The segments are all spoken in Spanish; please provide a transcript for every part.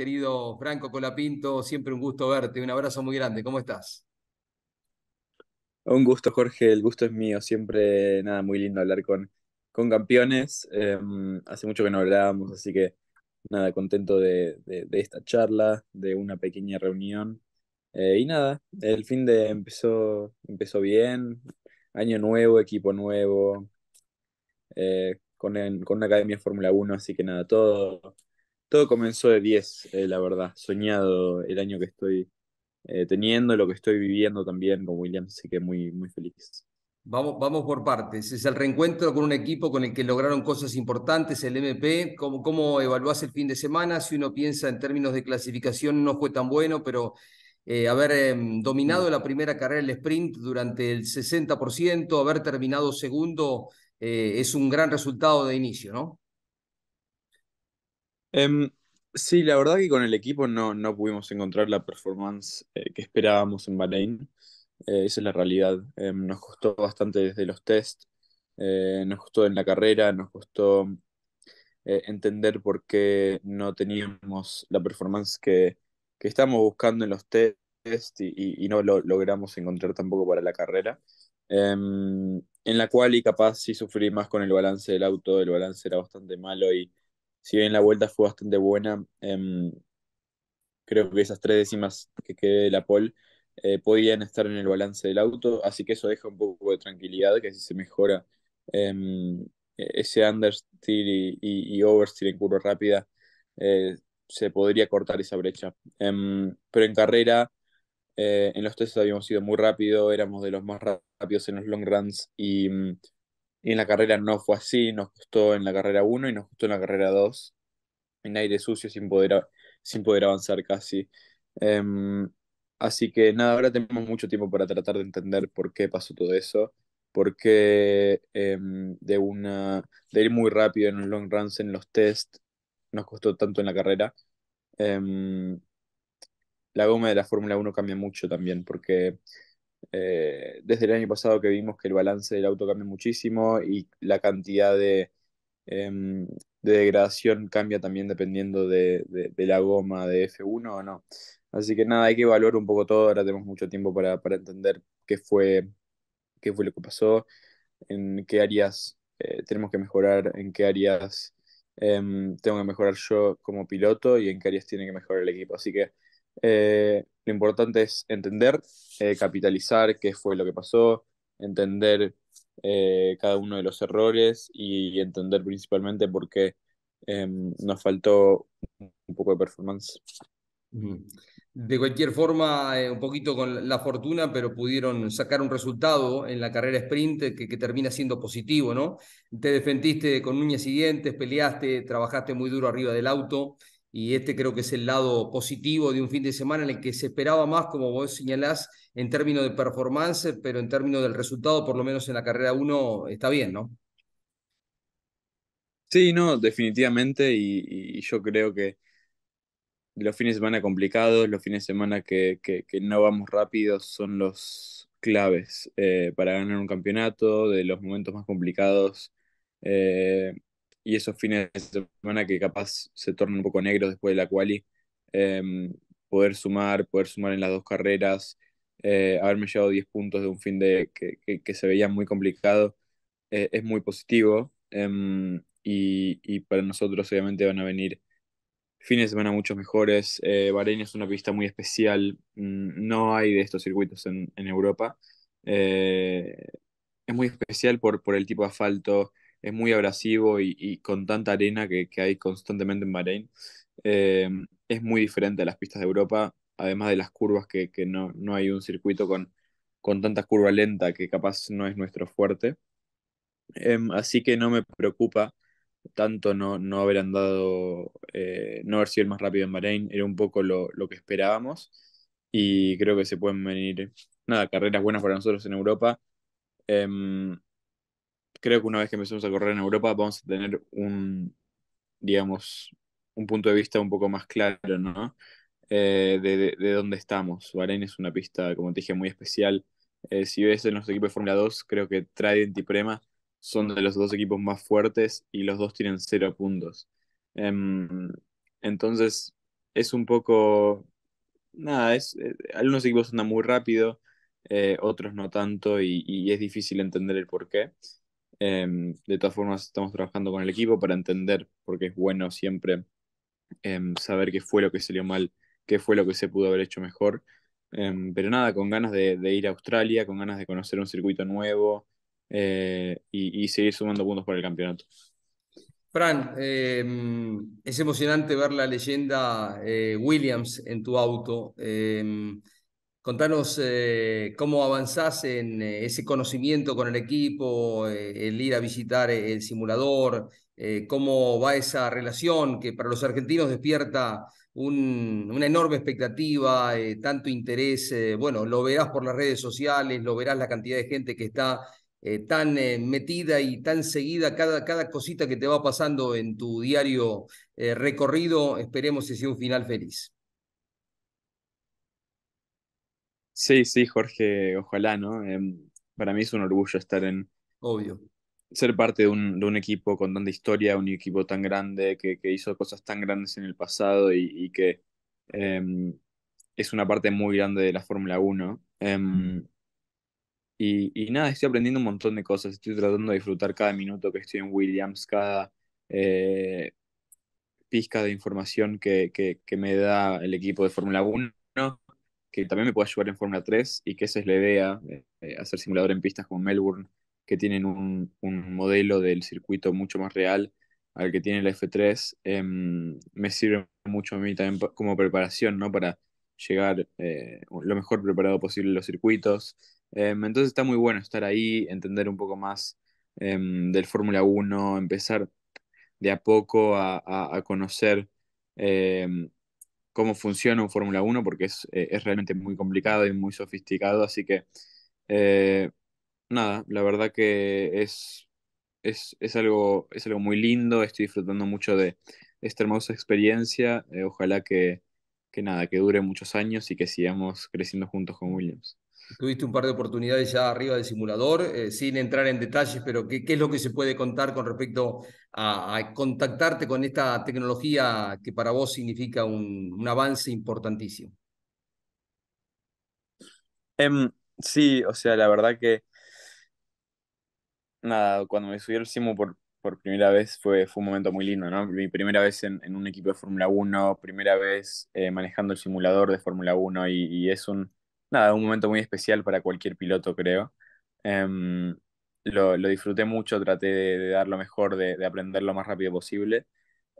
querido Franco Colapinto. Siempre un gusto verte. Un abrazo muy grande. ¿Cómo estás? Un gusto, Jorge. El gusto es mío. Siempre, nada, muy lindo hablar con, con campeones. Em, hace mucho que no hablábamos, así que, nada, contento de, esta charla, de una pequeña reunión. Eh, y nada, el fin de empezó, empezó bien. Año nuevo, equipo nuevo. Eh, con, con una academia Fórmula 1, así que nada, todo, todo comenzó de 10, eh, la verdad. Soñado el año que estoy eh, teniendo, lo que estoy viviendo también con William, así que muy, muy feliz. Vamos, vamos por partes. Es el reencuentro con un equipo con el que lograron cosas importantes, el MP. ¿Cómo, cómo evaluás el fin de semana? Si uno piensa en términos de clasificación, no fue tan bueno, pero eh, haber em, dominado la primera carrera del sprint durante el 60%, haber terminado segundo, es un gran resultado de inicio, ¿no? Em, sí, la verdad que con el equipo no, no pudimos encontrar la performance eh, que esperábamos en Bahrein. Eh, esa es la realidad. Em, nos costó bastante desde los test, eh, nos costó en la carrera, nos costó entender por qué no teníamos la performance que, que estábamos buscando en los test y, no lo logramos encontrar tampoco para la carrera. Em, en la cual y capaz sí sufrí más con el balance del auto, el balance era bastante malo y si bien la vuelta fue bastante buena, em, creo que esas tres décimas que quedé de la pole eh, podían estar en el balance del auto, así que eso deja un poco de tranquilidad, que si se mejora em, e-, ese understeer y, y, oversteer en curva rápida, eh, se podría cortar esa brecha. Em, pero en carrera... Eh, en los test habíamos ido muy rápido, éramos de los más rápidos en los long runs y mm, y en la carrera no fue así, nos costó en la carrera 1 y nos costó en la carrera 2, en aire sucio sin poder, sin poder avanzar casi. Em, así que nada, ahora tenemos mucho tiempo para tratar de entender por qué pasó todo eso, por qué em, de, una, de ir muy rápido en los long runs, en los tests, nos costó tanto en la carrera. Em, la goma de la Fórmula 1 cambia mucho también, porque eh, desde el año pasado que vimos que el balance del auto cambia muchísimo y la cantidad de, em, de degradación cambia también dependiendo de, la goma de F1 o no. Así que nada, hay que evaluar un poco todo, ahora tenemos mucho tiempo para, entender qué fue, qué fue lo que pasó, en qué áreas eh, tenemos que mejorar, en qué áreas em, tengo que mejorar yo como piloto y en qué áreas tiene que mejorar el equipo. Así que eh, lo importante es entender, eh, capitalizar qué fue lo que pasó, entender eh, cada uno de los errores y entender principalmente por qué em, nos faltó un poco de performance. De cualquier forma, un poquito con la fortuna, pero pudieron sacar un resultado en la carrera sprint que, que termina siendo positivo, ¿no? Te defendiste con uñas y dientes, peleaste, trabajaste muy duro arriba del auto y este creo que es el lado positivo de un fin de semana en el que se esperaba más, como vos señalás, en términos de performance, pero en términos del resultado, por lo menos en la carrera 1, está bien, ¿no? Sí, no, definitivamente, y, yo creo que los fines de semana complicados, los fines de semana que, no vamos rápidos son los claves eh, para ganar un campeonato, de los momentos más complicados. Eh, y esos fines de semana que capaz se tornan un poco negros después de la quali, em, poder sumar, poder sumar en las dos carreras, eh, haberme llevado 10 puntos de un fin de que, se veía muy complicado, eh, es muy positivo em, y, para nosotros obviamente van a venir fines de semana muchos mejores. Eh, Bahrein es una pista muy especial, mm, no hay de estos circuitos en, Europa. es muy especial por, por el tipo de asfalto, es muy abrasivo y, con tanta arena que, hay constantemente en Bahrein, eh, es muy diferente a las pistas de Europa, además de las curvas que, no, no, hay un circuito con, con tanta curva lenta que capaz no es nuestro fuerte. Em, así que no me preocupa tanto no, no haber andado, eh, no haber sido el más rápido en Bahrein, era un poco lo, que esperábamos y creo que se pueden venir, nada, carreras buenas para nosotros en Europa. Em, creo que una vez que empecemos a correr en Europa vamos a tener un, digamos, un punto de vista un poco más claro, ¿no? Eh, de, dónde estamos. Bahrein es una pista, como te dije, muy especial. Eh, si ves en los equipos de Fórmula 2, creo que Trident y Prema son de los dos equipos más fuertes y los dos tienen cero puntos. Em, entonces, es un poco... Nada, es, eh, algunos equipos andan muy rápido, otros no tanto y, y es difícil entender el por qué. Em, de todas formas, estamos trabajando con el equipo para entender, porque es bueno siempre em, saber qué fue lo que salió mal, qué fue lo que se pudo haber hecho mejor. Em, pero nada, con ganas de, ir a Australia, con ganas de conocer un circuito nuevo eh, y, y, seguir sumando puntos para el campeonato. Fran, es emocionante ver la leyenda eh, Williams en tu auto. Contanos eh, cómo avanzás en eh, ese conocimiento con el equipo, eh, el ir a visitar e-, el simulador, cómo va esa relación que para los argentinos despierta una enorme expectativa, tanto interés. bueno, lo verás por las redes sociales, lo verás la cantidad de gente que está tan metida y tan seguida, cada, cada cosita que te va pasando en tu diario recorrido, esperemos que sea un final feliz. Sí, sí, Jorge, ojalá, ¿no? Em, para mí es un orgullo estar en... Obvio. Ser parte de un, equipo con tanta historia, un equipo tan grande, que, hizo cosas tan grandes en el pasado y, que em, es una parte muy grande de la Fórmula 1. Em, y, nada, estoy aprendiendo un montón de cosas, estoy tratando de disfrutar cada minuto que estoy en Williams, cada eh, pizca de información que, que, que me da el equipo de Fórmula 1 que también me puede ayudar en Fórmula 3 y que esa es la idea, eh, eh, hacer simulador en pistas como Melbourne, que tienen un, modelo del circuito mucho más real al que tiene la F3, em, me sirve mucho a mí también como preparación, ¿no? Para llegar eh, lo mejor preparado posible en los circuitos. Em, entonces está muy bueno estar ahí, entender un poco más em, del Fórmula 1, empezar de a poco a conocer cómo funciona un Fórmula 1 porque eh, es, realmente muy complicado y muy sofisticado. Así que, eh, nada, la verdad que es, es, es, algo, es algo muy lindo. Estoy disfrutando mucho de esta hermosa experiencia. Eh, ojalá que, nada, que dure muchos años y que sigamos creciendo juntos con Williams. Tuviste un par de oportunidades ya arriba del simulador, eh, sin entrar en detalles, pero ¿qué, es lo que se puede contar con respecto a, contactarte con esta tecnología que para vos significa un, avance importantísimo? Em, sí, o sea, la verdad que nada, cuando me subí al Simu por, por primera vez fue, fue un momento muy lindo, ¿no? Mi primera vez en, un equipo de Fórmula 1, primera vez eh, manejando el simulador de Fórmula 1 y, es un, nada, un momento muy especial para cualquier piloto, creo. Em, lo, disfruté mucho, traté de, dar lo mejor, de, aprender lo más rápido posible.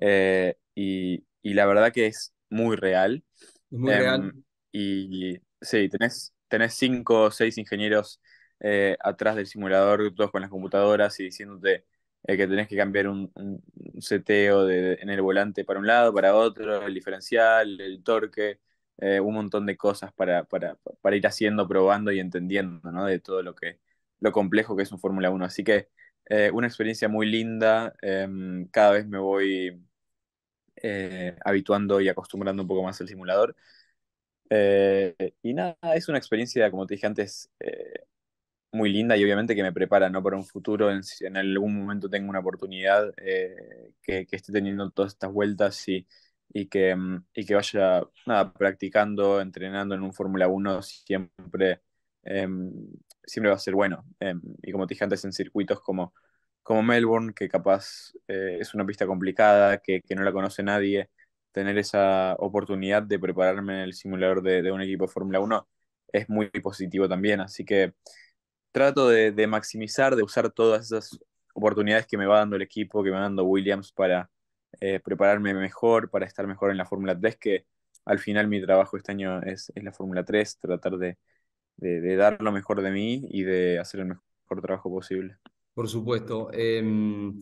Eh, y, la verdad que es muy real. Muy real. Em, y, sí, tenés, cinco o seis ingenieros eh, atrás del simulador, todos con las computadoras y diciéndote eh, que tenés que cambiar un, un seteo en el volante para un lado, para otro, el diferencial, el torque. Eh, un montón de cosas para, para, ir haciendo, probando y entendiendo, ¿no? De todo lo, que, lo complejo que es un Fórmula 1. Así que eh, una experiencia muy linda, em, cada vez me voy eh, habituando y acostumbrando un poco más al simulador. y nada, es una experiencia, como te dije antes, muy linda y obviamente que me prepara ¿no? para un futuro, en, en algún momento tengo una oportunidad que, que, esté teniendo todas estas vueltas y, y que, mm, que vaya practicando, entrenando en un Fórmula 1 siempre, em, siempre va a ser bueno. Em, y como te dije antes, en circuitos como, como Melbourne, que capaz eh, es una pista complicada, que, no la conoce nadie, tener esa oportunidad de prepararme en el simulador de, un equipo de Fórmula 1 es muy positivo también. Así que trato de, de maximizar, de usar todas esas oportunidades que me va dando el equipo, que me va dando Williams para eh, prepararme mejor para estar mejor en la Fórmula 3, que al final mi trabajo este año es, la Fórmula 3, tratar de, dar lo mejor de mí y de hacer el mejor trabajo posible. Por supuesto. Em,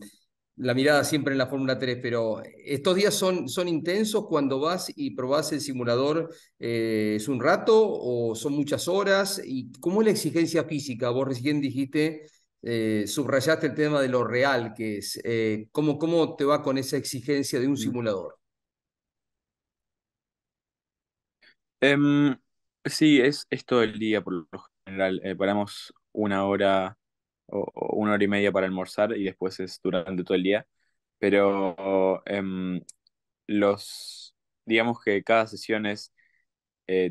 la mirada siempre en la Fórmula 3, pero estos días son, son intensos cuando vas y probás el simulador, eh, ¿es un rato o son muchas horas? ¿Y cómo es la exigencia física? Vos recién dijiste eh, subrayaste el tema de lo real que es. Eh, ¿cómo, te va con esa exigencia de un mm. simulador? Em, sí, es, todo el día por lo general. Eh, paramos una hora o, una hora y media para almorzar y después es durante todo el día. Pero em, los, digamos que cada sesión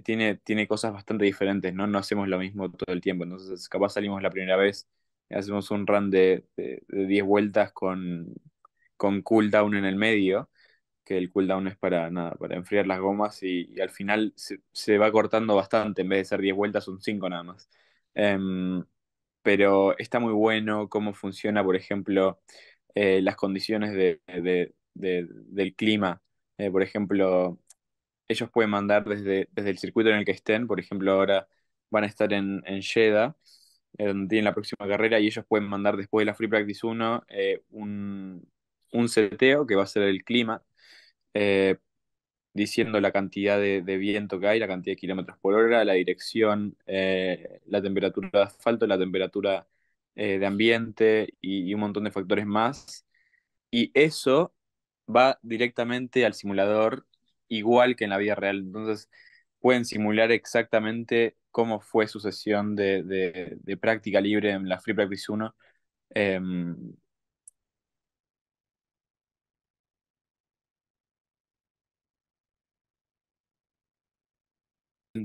tiene, tiene cosas bastante diferentes, ¿no? No hacemos lo mismo todo el tiempo. Entonces, capaz salimos la primera vez hacemos un run de 10 vueltas con, con cooldown en el medio, que el cooldown es para nada, para enfriar las gomas y, al final se, va cortando bastante, en vez de ser 10 vueltas son 5 nada más. Em, pero está muy bueno cómo funciona, por ejemplo, eh, las condiciones de, del clima. Eh, por ejemplo, ellos pueden mandar desde, el circuito en el que estén, por ejemplo, ahora van a estar en, en donde tienen la próxima carrera y ellos pueden mandar después de la Free Practice 1 eh, un, un seteo que va a ser el clima, eh, diciendo la cantidad de, viento que hay, la cantidad de kilómetros por hora, la dirección, eh, la temperatura de asfalto, la temperatura de ambiente y, y, un montón de factores más. Y eso va directamente al simulador igual que en la vida real. Entonces, pueden simular exactamente cómo fue su sesión de, práctica libre en la Free Practice 1. Em,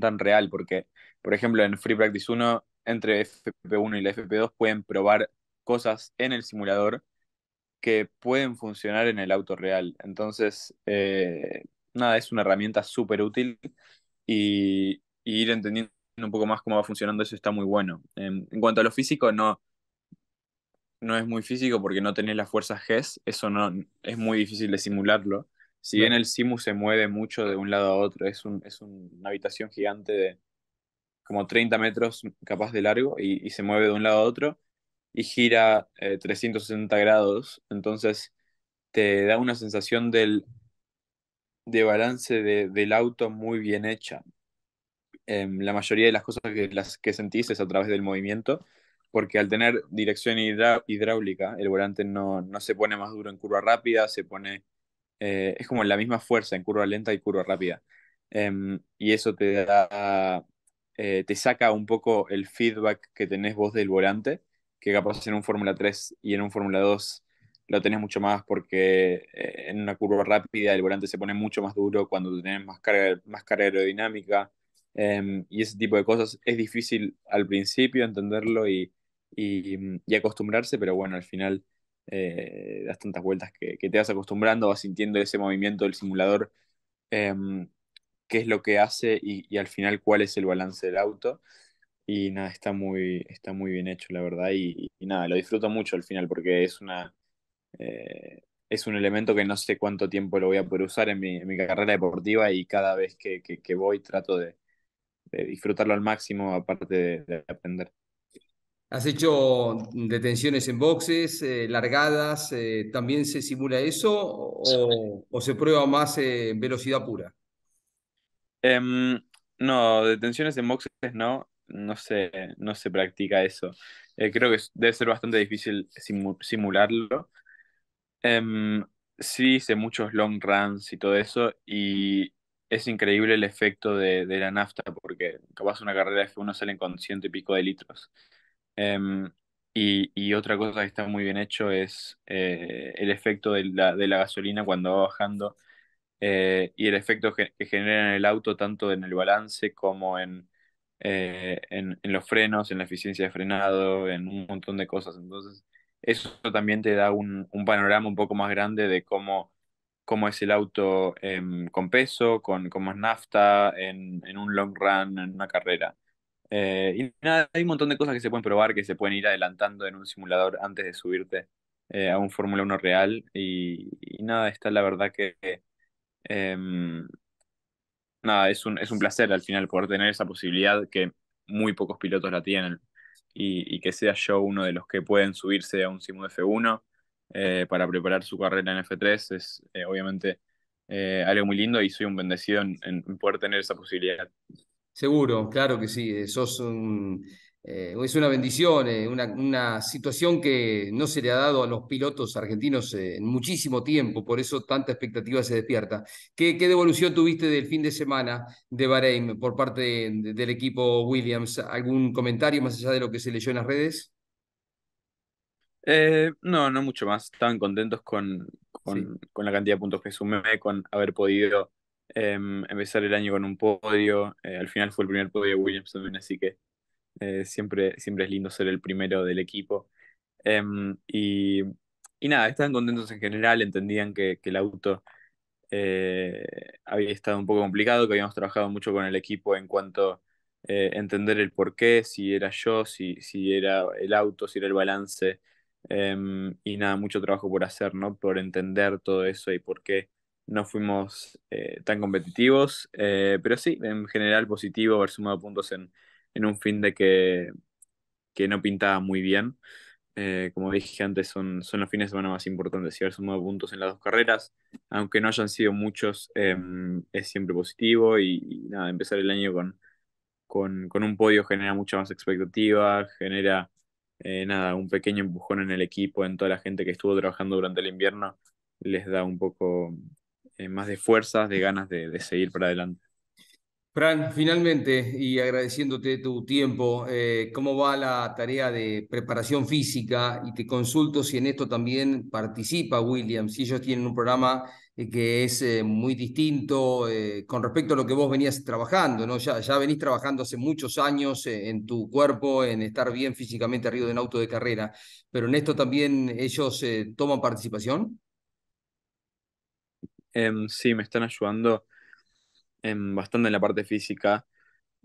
tan real porque, por ejemplo, en Free Practice 1, entre FP1 y la FP2 pueden probar cosas en el simulador que pueden funcionar en el auto real. Entonces, eh, nada, es una herramienta súper útil y, ir entendiendo un poco más cómo va funcionando eso está muy bueno. En, cuanto a lo físico, no, no es muy físico porque no tenés las fuerzas GES, eso no, es muy difícil de simularlo. Si bien el Simu se mueve mucho de un lado a otro, es, un, es una habitación gigante de como 30 metros capaz de largo y, se mueve de un lado a otro y gira 360 eh, grados, entonces te da una sensación del de balance del auto muy bien hecha. Em, la mayoría de las cosas que, las que sentís es a través del movimiento, porque al tener dirección hidráulica, el volante no, no se pone más duro en curva rápida, se pone... Eh, es como la misma fuerza en curva lenta y curva rápida. Em, y eso te da, eh, te saca un poco el feedback que tenés vos del volante, que capaz en un Fórmula 3 y en un Fórmula 2 lo tenés mucho más porque eh, en una curva rápida el volante se pone mucho más duro cuando tenés más carga, más aerodinámica em, y ese tipo de cosas. Es difícil al principio entenderlo y, mm, acostumbrarse, pero bueno, al final eh, das tantas vueltas que, te vas acostumbrando, vas sintiendo ese movimiento del simulador, em, qué es lo que hace y, al final cuál es el balance del auto y nada, está muy, está muy bien hecho, la verdad, y, nada, lo disfruto mucho al final porque es una, eh, es un elemento que no sé cuánto tiempo lo voy a poder usar en mi, carrera deportiva y cada vez que, voy trato de, disfrutarlo al máximo, aparte de, aprender. Has hecho detenciones en boxes, eh, largadas, eh, ¿también se simula eso o, se prueba más en velocidad pura? Em, no, detenciones en boxes no, no no se practica eso. creo que debe ser bastante difícil simularlo, Em, sí, hice muchos long runs y todo eso, y es increíble el efecto de, de la nafta, porque capaz una carrera que uno salen con ciento y pico de litros. Em, y, y, otra cosa que está muy bien hecho es eh, el efecto de la, de la, gasolina cuando va bajando eh, y el efecto que, genera en el auto, tanto en el balance como en, eh, en, en, los frenos, en la eficiencia de frenado, en un montón de cosas. Entonces, eso también te da un, panorama un poco más grande de cómo, cómo es el auto em, con peso, con cómo es nafta, en, un long run, en una carrera. Eh, y nada, hay un montón de cosas que se pueden probar, que se pueden ir adelantando en un simulador antes de subirte eh, a un Fórmula 1 real. Y, nada, está la verdad que em, nada, es un, es un placer al final poder tener esa posibilidad que muy pocos pilotos la tienen y, que sea yo uno de los que pueden subirse a un Simu F1 eh, para preparar su carrera en F3 es eh, obviamente eh, algo muy lindo y soy un bendecido en, en, poder tener esa posibilidad. Seguro, claro que sí, sos un, eh, es una bendición, eh, una, una, situación que no se le ha dado a los pilotos argentinos eh, en muchísimo tiempo, por eso tanta expectativa se despierta. ¿Qué, ¿Qué, devolución tuviste del fin de semana de Bahrein por parte del equipo Williams? ¿Algún comentario más allá de lo que se leyó en las redes? no, no mucho más. Estaban contentos con, con, con, la cantidad de puntos que sumé, con haber podido em, empezar el año con un podio. al final fue el primer podio de Williams también, así que eh, siempre, siempre es lindo ser el primero del equipo. Em, y, nada, estaban contentos en general, entendían que, el auto eh, había estado un poco complicado, que habíamos trabajado mucho con el equipo en cuanto a eh, entender el por qué, si era yo, si, si era el auto, si era el balance. Em, y nada, mucho trabajo por hacer, ¿no? Por entender todo eso y por qué no fuimos tan competitivos. pero sí, en general positivo, haber sumado puntos en, en un fin de que, no pintaba muy bien. Eh, como dije antes, son, son los fines de semana más importantes. Si haber sumado puntos en las dos carreras, aunque no hayan sido muchos, em, es siempre positivo. Y, nada, empezar el año con, con, con, un podio genera mucha más expectativa, genera eh, nada, un pequeño empujón en el equipo, en toda la gente que estuvo trabajando durante el invierno, les da un poco eh, más de fuerzas, de ganas de, de seguir para adelante. Fran, finalmente, y agradeciéndote tu tiempo, eh, ¿cómo va la tarea de preparación física? Y te consulto si en esto también participa William, si ellos tienen un programa eh, que es eh, muy distinto con respecto a lo que vos venías trabajando, ¿no? Ya, ya venís trabajando hace muchos años en tu cuerpo, en estar bien físicamente arriba de un auto de carrera, pero en esto también ellos toman participación. Em, sí, me están ayudando bastante en la parte física.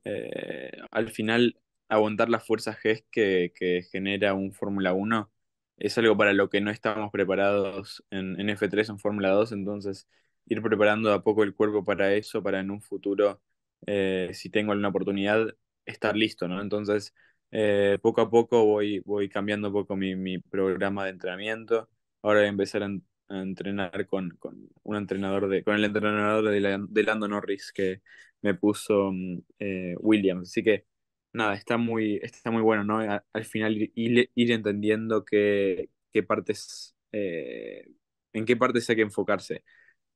Eh, al final, aguantar las fuerzas G e que, genera un Fórmula 1 es algo para lo que no estamos preparados en, F3 en Fórmula 2, entonces ir preparando a poco el cuerpo para eso, para en un futuro, eh, si tengo alguna oportunidad, estar listo, ¿no? Entonces, eh, poco a poco voy, voy cambiando un poco mi, mi, programa de entrenamiento. Ahora voy a empezar a a entrenar con, un entrenador de, con el entrenador de, Lando Norris que me puso mm, eh, Williams. Así que nada, está muy, está muy bueno, ¿no? al final ir, entendiendo qué, qué partes, eh, en qué partes hay que enfocarse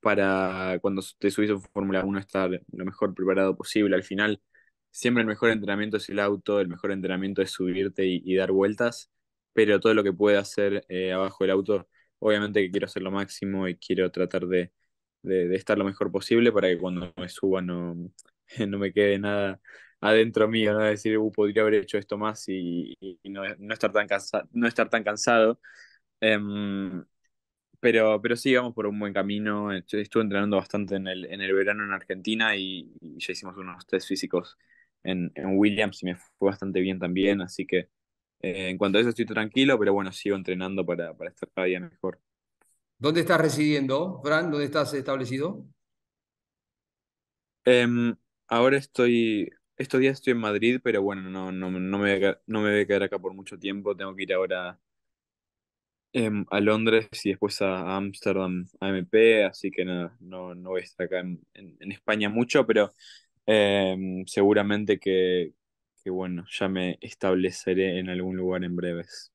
para cuando te subís a Fórmula 1 estar lo mejor preparado posible. Al final, siempre el mejor entrenamiento es el auto, el mejor entrenamiento es subirte y, dar vueltas, pero todo lo que puede hacer eh, abajo del auto obviamente que quiero hacer lo máximo y quiero tratar de, estar lo mejor posible para que cuando me suba no, me quede nada adentro mío, ¿no? Decir, uh, podría haber hecho esto más y, no, estar tan no estar tan cansado. Em, pero, pero sí, vamos por un buen camino. Estuve entrenando bastante en el, en el verano en Argentina y, ya hicimos unos test físicos en, Williams y me fue bastante bien también, así que eh, en cuanto a eso estoy tranquilo, pero bueno, sigo entrenando para, para estar cada día mejor. ¿Dónde estás residiendo, Fran? ¿Dónde estás establecido? Em, ahora estoy, estos días estoy en Madrid, pero bueno, no, no, me voy a, quedar acá por mucho tiempo. Tengo que ir ahora em, a Londres y después a Ámsterdam AMP, así que no, no voy a estar acá en, España mucho, pero em, seguramente que, que bueno, ya me estableceré en algún lugar en breves.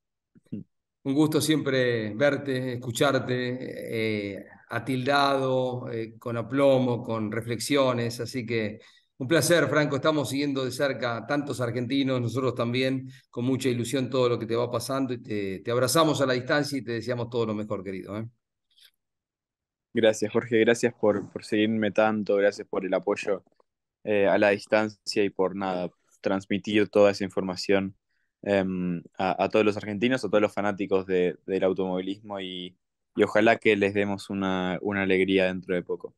Un gusto siempre verte, escucharte, eh, atildado, eh, con aplomo, con reflexiones, así que un placer, Franco. Estamos siguiendo de cerca tantos argentinos, nosotros también, con mucha ilusión todo lo que te va pasando te, abrazamos a la distancia y te deseamos todo lo mejor, querido. ¿eh? Gracias, Jorge. Gracias por, por seguirme tanto, gracias por el apoyo a la distancia y por nada, transmitir toda esa información em, a, todos los argentinos, a todos los fanáticos de, del automovilismo y, y, ojalá que les demos una, una alegría dentro de poco.